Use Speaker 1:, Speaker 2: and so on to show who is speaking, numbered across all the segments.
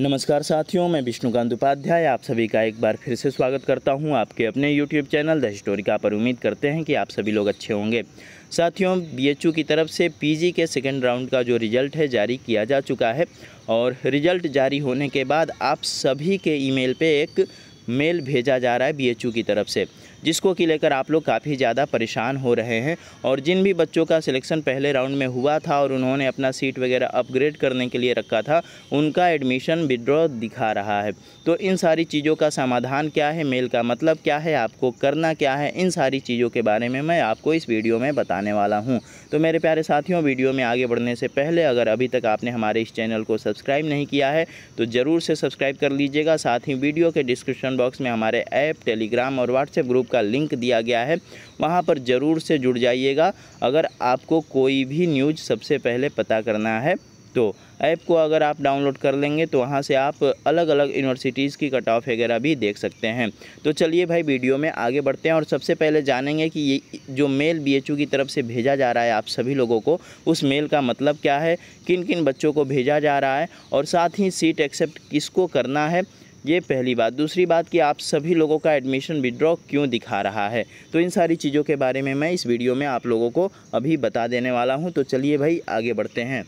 Speaker 1: नमस्कार साथियों मैं विष्णुकांत उपाध्याय आप सभी का एक बार फिर से स्वागत करता हूं आपके अपने यूट्यूब चैनल द हिस्टोरिका पर उम्मीद करते हैं कि आप सभी लोग अच्छे होंगे साथियों बीएचयू की तरफ से पीजी के सेकेंड राउंड का जो रिज़ल्ट है जारी किया जा चुका है और रिज़ल्ट जारी होने के बाद आप सभी के ईमेल पे एक मेल भेजा जा रहा है बी की तरफ से जिसको कि लेकर आप लोग काफ़ी ज़्यादा परेशान हो रहे हैं और जिन भी बच्चों का सिलेक्शन पहले राउंड में हुआ था और उन्होंने अपना सीट वगैरह अपग्रेड करने के लिए रखा था उनका एडमिशन विड्रॉ दिखा रहा है तो इन सारी चीज़ों का समाधान क्या है मेल का मतलब क्या है आपको करना क्या है इन सारी चीज़ों के बारे में मैं आपको इस वीडियो में बताने वाला हूँ तो मेरे प्यारे साथियों वीडियो में आगे बढ़ने से पहले अगर अभी तक आपने हमारे इस चैनल को सब्सक्राइब नहीं किया है तो ज़रूर से सब्सक्राइब कर लीजिएगा साथ ही वीडियो के डिस्क्रिप्शन बॉक्स में हमारे ऐप टेलीग्राम और व्हाट्सएप ग्रुप का लिंक दिया गया है वहाँ पर ज़रूर से जुड़ जाइएगा अगर आपको कोई भी न्यूज सबसे पहले पता करना है तो ऐप को अगर आप डाउनलोड कर लेंगे तो वहाँ से आप अलग अलग यूनिवर्सिटीज़ की कट ऑफ वगैरह भी देख सकते हैं तो चलिए भाई वीडियो में आगे बढ़ते हैं और सबसे पहले जानेंगे कि ये जो मेल बीएचयू की तरफ से भेजा जा रहा है आप सभी लोगों को उस मेल का मतलब क्या है किन किन बच्चों को भेजा जा रहा है और साथ ही सीट एक्सेप्ट किसको करना है ये पहली बात दूसरी बात कि आप सभी लोगों का एडमिशन विड्रॉ क्यों दिखा रहा है तो इन सारी चीज़ों के बारे में मैं इस वीडियो में आप लोगों को अभी बता देने वाला हूँ तो चलिए भाई आगे बढ़ते हैं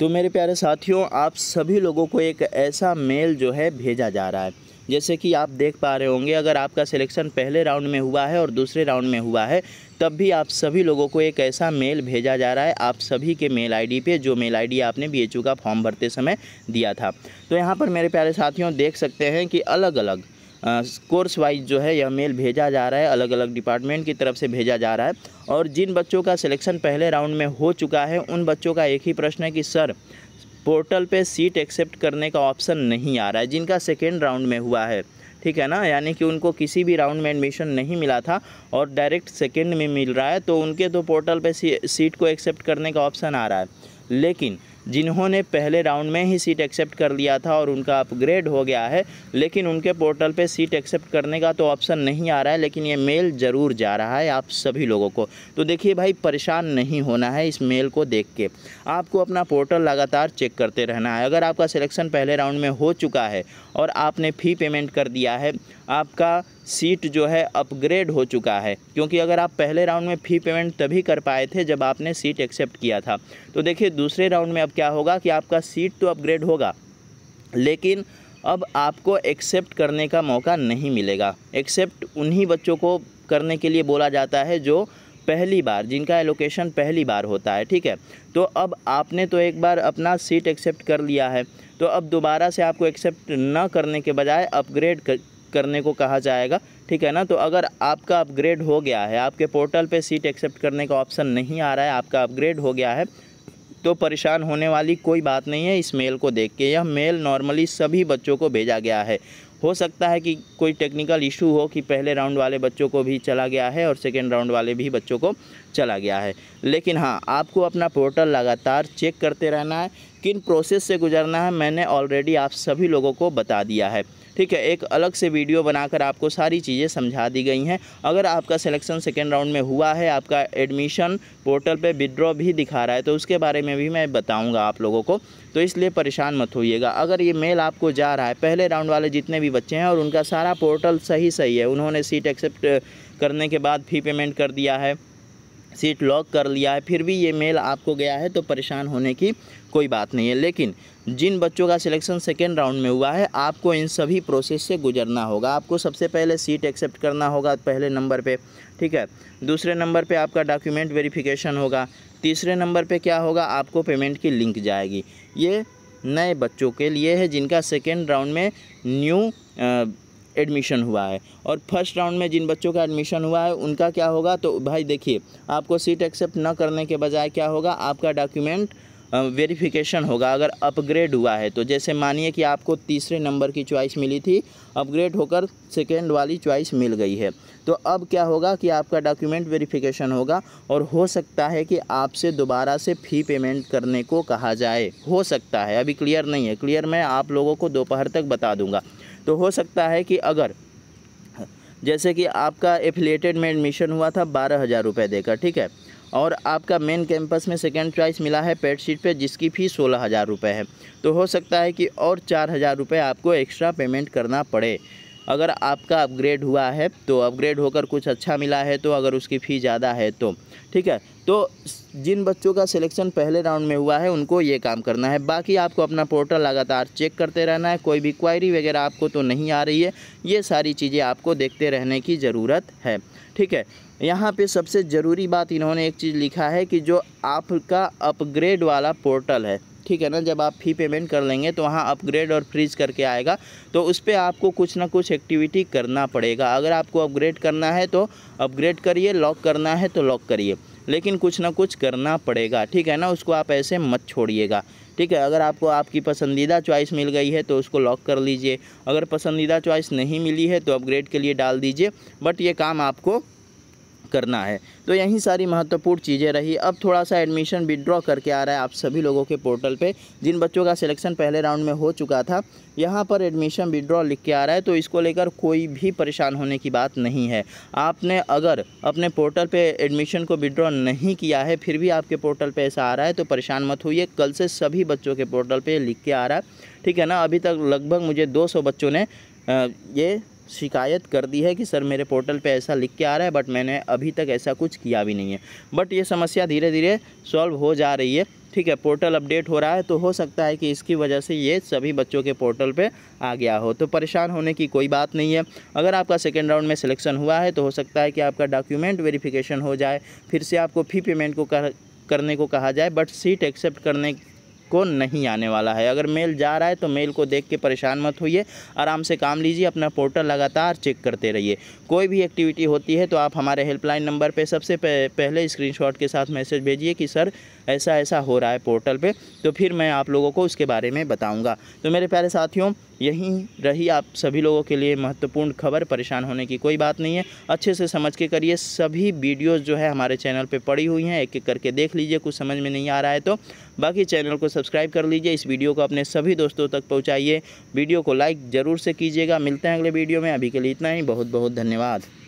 Speaker 1: तो मेरे प्यारे साथियों आप सभी लोगों को एक ऐसा मेल जो है भेजा जा रहा है जैसे कि आप देख पा रहे होंगे अगर आपका सिलेक्शन पहले राउंड में हुआ है और दूसरे राउंड में हुआ है तब भी आप सभी लोगों को एक ऐसा मेल भेजा जा रहा है आप सभी के मेल आईडी पे जो मेल आईडी आपने बी का फॉर्म भरते समय दिया था तो यहाँ पर मेरे प्यारे साथियों देख सकते हैं कि अलग अलग कोर्स वाइज जो है यह मेल भेजा जा रहा है अलग अलग डिपार्टमेंट की तरफ से भेजा जा रहा है और जिन बच्चों का सिलेक्शन पहले राउंड में हो चुका है उन बच्चों का एक ही प्रश्न है कि सर पोर्टल पे सीट एक्सेप्ट करने का ऑप्शन नहीं आ रहा है जिनका सेकेंड राउंड में हुआ है ठीक है ना यानी कि उनको किसी भी राउंड में एडमिशन नहीं मिला था और डायरेक्ट सेकेंड में मिल रहा है तो उनके तो पोर्टल पे सीट को एक्सेप्ट करने का ऑप्शन आ रहा है लेकिन जिन्होंने पहले राउंड में ही सीट एक्सेप्ट कर लिया था और उनका अपग्रेड हो गया है लेकिन उनके पोर्टल पे सीट एक्सेप्ट करने का तो ऑप्शन नहीं आ रहा है लेकिन ये मेल ज़रूर जा रहा है आप सभी लोगों को तो देखिए भाई परेशान नहीं होना है इस मेल को देख के आपको अपना पोर्टल लगातार चेक करते रहना है अगर आपका सिलेक्शन पहले राउंड में हो चुका है और आपने फ़ी पेमेंट कर दिया है आपका सीट जो है अपग्रेड हो चुका है क्योंकि अगर आप पहले राउंड में फ़ी पेमेंट तभी कर पाए थे जब आपने सीट एक्सेप्ट किया था तो देखिए दूसरे राउंड में अब क्या होगा कि आपका सीट तो अपग्रेड होगा लेकिन अब आपको एक्सेप्ट करने का मौका नहीं मिलेगा एक्सेप्ट उन्हीं बच्चों को करने के लिए बोला जाता है जो पहली बार जिनका एलोकेशन पहली बार होता है ठीक है तो अब आपने तो एक बार अपना सीट एक्सेप्ट कर लिया है तो अब दोबारा से आपको एक्सेप्ट ना करने के बजाय अपग्रेड करने को कहा जाएगा ठीक है ना तो अगर आपका अपग्रेड हो गया है आपके पोर्टल पे सीट एक्सेप्ट करने का ऑप्शन नहीं आ रहा है आपका अपग्रेड हो गया है तो परेशान होने वाली कोई बात नहीं है इस मेल को देख के यह मेल नॉर्मली सभी बच्चों को भेजा गया है हो सकता है कि कोई टेक्निकल इशू हो कि पहले राउंड वाले बच्चों को भी चला गया है और सेकेंड राउंड वाले भी बच्चों को चला गया है लेकिन हाँ आपको अपना पोर्टल लगातार चेक करते रहना है किन प्रोसेस से गुजरना है मैंने ऑलरेडी आप सभी लोगों को बता दिया है ठीक है एक अलग से वीडियो बनाकर आपको सारी चीज़ें समझा दी गई हैं अगर आपका सिलेक्शन सेकेंड राउंड में हुआ है आपका एडमिशन पोर्टल पे विड्रॉ भी दिखा रहा है तो उसके बारे में भी मैं बताऊंगा आप लोगों को तो इसलिए परेशान मत होइएगा अगर ये मेल आपको जा रहा है पहले राउंड वाले जितने भी बच्चे हैं और उनका सारा पोर्टल सही सही है उन्होंने सीट एक्सेप्ट करने के बाद फी पेमेंट कर दिया है सीट लॉक कर लिया है फिर भी ये मेल आपको गया है तो परेशान होने की कोई बात नहीं है लेकिन जिन बच्चों का सिलेक्शन सेकेंड राउंड में हुआ है आपको इन सभी प्रोसेस से गुजरना होगा आपको सबसे पहले सीट एक्सेप्ट करना होगा पहले नंबर पे ठीक है दूसरे नंबर पे आपका डॉक्यूमेंट वेरिफिकेशन होगा तीसरे नंबर पे क्या होगा आपको पेमेंट की लिंक जाएगी ये नए बच्चों के लिए है जिनका सेकेंड राउंड में न्यू एडमिशन हुआ है और फर्स्ट राउंड में जिन बच्चों का एडमिशन हुआ है उनका क्या होगा तो भाई देखिए आपको सीट एक्सेप्ट न करने के बजाय क्या होगा आपका डॉक्यूमेंट वेरिफिकेशन होगा अगर अपग्रेड हुआ है तो जैसे मानिए कि आपको तीसरे नंबर की चॉइस मिली थी अपग्रेड होकर सेकेंड वाली चॉइस मिल गई है तो अब क्या होगा कि आपका डॉक्यूमेंट वेरिफिकेशन होगा और हो सकता है कि आपसे दोबारा से फ़ी पेमेंट करने को कहा जाए हो सकता है अभी क्लियर नहीं है क्लियर मैं आप लोगों को दोपहर तक बता दूँगा तो हो सकता है कि अगर जैसे कि आपका एफिलेटेड में एडमिशन हुआ था बारह हज़ार रुपये देकर ठीक है और आपका मेन कैंपस में सेकेंड प्राइस मिला है पेड सीट पे जिसकी फ़ीस सोलह हज़ार रुपये है तो हो सकता है कि और चार हज़ार रुपये आपको एक्स्ट्रा पेमेंट करना पड़े अगर आपका अपग्रेड हुआ है तो अपग्रेड होकर कुछ अच्छा मिला है तो अगर उसकी फ़ी ज़्यादा है तो ठीक है तो जिन बच्चों का सिलेक्शन पहले राउंड में हुआ है उनको ये काम करना है बाकी आपको अपना पोर्टल लगातार चेक करते रहना है कोई भी क्वायरी वगैरह आपको तो नहीं आ रही है ये सारी चीज़ें आपको देखते रहने की ज़रूरत है ठीक है यहाँ पे सबसे ज़रूरी बात इन्होंने एक चीज़ लिखा है कि जो आपका अपग्रेड वाला पोर्टल है ठीक है ना जब आप फ़ी पेमेंट कर लेंगे तो वहाँ अपग्रेड और फ्रीज करके आएगा तो उस पर आपको कुछ ना कुछ एक्टिविटी करना पड़ेगा अगर आपको अपग्रेड करना है तो अपग्रेड करिए लॉक करना है तो लॉक करिए लेकिन कुछ ना कुछ करना पड़ेगा ठीक है ना उसको आप ऐसे मत छोड़िएगा ठीक है अगर आपको आपकी पसंदीदा चॉइस मिल गई है तो उसको लॉक कर लीजिए अगर पसंदीदा चॉइस नहीं मिली है तो अपग्रेड के लिए डाल दीजिए बट ये काम आपको करना है तो यही सारी महत्वपूर्ण चीज़ें रही अब थोड़ा सा एडमिशन विड्रॉ करके आ रहा है आप सभी लोगों के पोर्टल पे जिन बच्चों का सिलेक्शन पहले राउंड में हो चुका था यहाँ पर एडमिशन विड्रॉ लिख के आ रहा है तो इसको लेकर कोई भी परेशान होने की बात नहीं है आपने अगर अपने पोर्टल पर एडमिशन को विड्रॉ नहीं किया है फिर भी आपके पोर्टल पर ऐसा आ रहा है तो परेशान मत हुई कल से सभी बच्चों के पोर्टल पर लिख के आ रहा है ठीक है ना अभी तक लगभग मुझे दो बच्चों ने ये शिकायत कर दी है कि सर मेरे पोर्टल पे ऐसा लिख के आ रहा है बट मैंने अभी तक ऐसा कुछ किया भी नहीं है बट ये समस्या धीरे धीरे सॉल्व हो जा रही है ठीक है पोर्टल अपडेट हो रहा है तो हो सकता है कि इसकी वजह से ये सभी बच्चों के पोर्टल पे आ गया हो तो परेशान होने की कोई बात नहीं है अगर आपका सेकेंड राउंड में सिलेक्शन हुआ है तो हो सकता है कि आपका डॉक्यूमेंट वेरीफिकेशन हो जाए फिर से आपको फ़ी पेमेंट को कर, करने को कहा जाए बट सीट एक्सेप्ट करने को नहीं आने वाला है अगर मेल जा रहा है तो मेल को देख के परेशान मत होइए आराम से काम लीजिए अपना पोर्टल लगातार चेक करते रहिए कोई भी एक्टिविटी होती है तो आप हमारे हेल्पलाइन नंबर पर सबसे पहले स्क्रीन के साथ मैसेज भेजिए कि सर ऐसा ऐसा हो रहा है पोर्टल पर तो फिर मैं आप लोगों को उसके बारे में बताऊँगा तो मेरे प्यारे साथियों यही रही आप सभी लोगों के लिए महत्वपूर्ण खबर परेशान होने की कोई बात नहीं है अच्छे से समझ के करिए सभी वीडियोस जो है हमारे चैनल पे पड़ी हुई हैं एक एक करके देख लीजिए कुछ समझ में नहीं आ रहा है तो बाकी चैनल को सब्सक्राइब कर लीजिए इस वीडियो को अपने सभी दोस्तों तक पहुँचाइए वीडियो को लाइक ज़रूर से कीजिएगा मिलते हैं अगले वीडियो में अभी के लिए इतना ही बहुत बहुत धन्यवाद